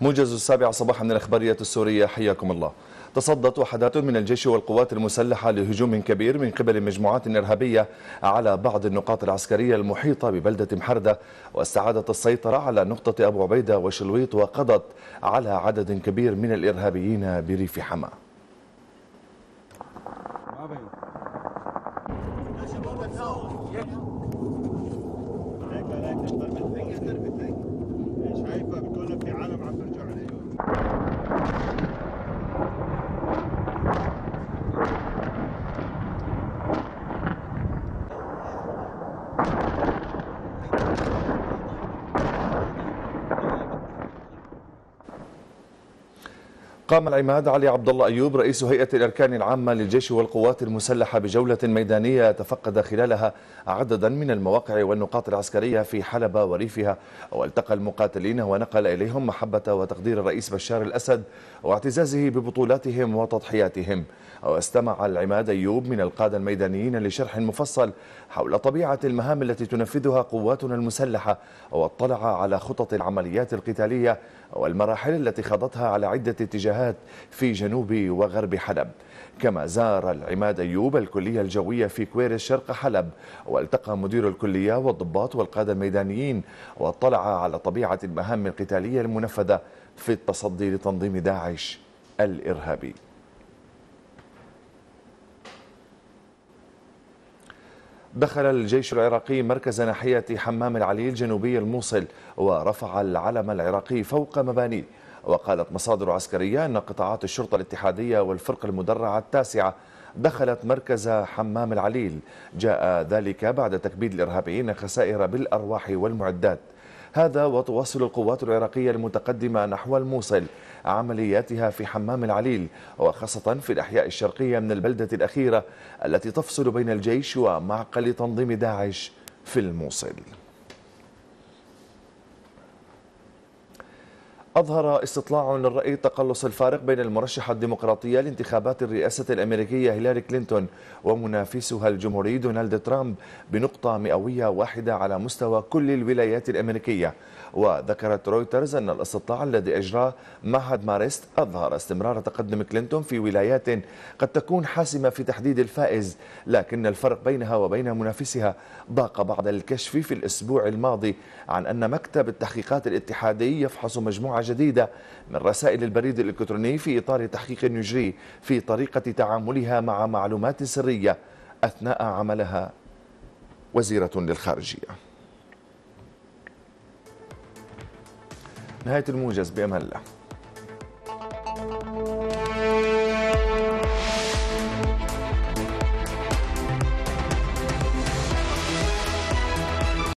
موجز السابعة صباحا من الإخبارية السورية حياكم الله تصدت وحدات من الجيش والقوات المسلحة لهجوم كبير من قبل مجموعات إرهابية على بعض النقاط العسكرية المحيطة ببلدة محردة واستعادت السيطرة على نقطة أبو عبيدة وشلويط وقضت على عدد كبير من الإرهابيين بريف حما قام العماد علي عبد الله أيوب رئيس هيئة الأركان العامة للجيش والقوات المسلحة بجولة ميدانية تفقد خلالها عددا من المواقع والنقاط العسكرية في حلب وريفها والتقى المقاتلين ونقل إليهم محبة وتقدير الرئيس بشار الأسد واعتزازه ببطولاتهم وتضحياتهم واستمع العماد أيوب من القادة الميدانيين لشرح مفصل حول طبيعة المهام التي تنفذها قواتنا المسلحة واطلع على خطط العمليات القتالية والمراحل التي خاضتها على عدة اتجاهات الاتجاهات في جنوب وغرب حلب كما زار العماد أيوب الكلية الجوية في كويرس شرق حلب والتقى مدير الكلية والضباط والقادة الميدانيين واطلع على طبيعة المهام القتالية المنفذة في التصدي لتنظيم داعش الإرهابي دخل الجيش العراقي مركز ناحية حمام العليل جنوبي الموصل ورفع العلم العراقي فوق مبانيه وقالت مصادر عسكرية أن قطاعات الشرطة الاتحادية والفرقة المدرعة التاسعة دخلت مركز حمام العليل جاء ذلك بعد تكبيد الإرهابيين خسائر بالأرواح والمعدات هذا وتواصل القوات العراقية المتقدمة نحو الموصل عملياتها في حمام العليل وخاصة في الأحياء الشرقية من البلدة الأخيرة التي تفصل بين الجيش ومعقل تنظيم داعش في الموصل أظهر استطلاع للرأي تقلص الفارق بين المرشحة الديمقراطية لانتخابات الرئاسة الأمريكية هيلاري كلينتون ومنافسها الجمهوري دونالد ترامب بنقطة مئوية واحدة على مستوى كل الولايات الأمريكية وذكرت رويترز أن الاستطلاع الذي أجراه معهد مارست أظهر استمرار تقدم كلينتون في ولايات قد تكون حاسمة في تحديد الفائز لكن الفرق بينها وبين منافسها ضاق بعد الكشف في الأسبوع الماضي عن أن مكتب التحقيقات الاتحادي يفحص مجموعة جديدة من رسائل البريد الإلكتروني في إطار تحقيق يجري في طريقة تعاملها مع معلومات سرية أثناء عملها وزيرة للخارجية نهاية الموجز بأمان الله